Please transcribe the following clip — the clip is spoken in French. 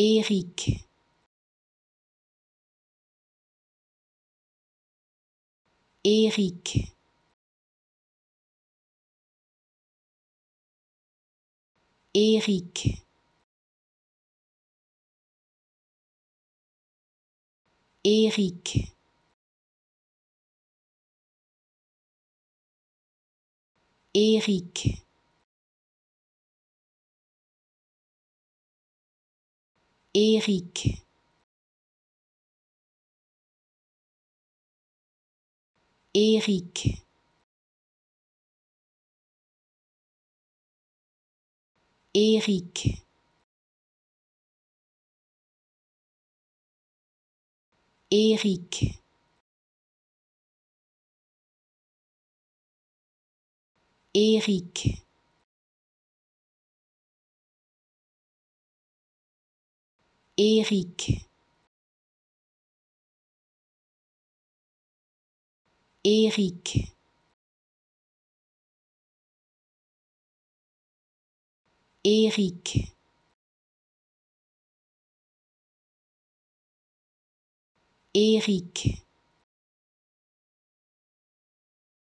Eric. Eric. Eric. Eric. Eric. Eric. Eric. Eric. Eric. Eric. Eric. Eric. Eric. Eric.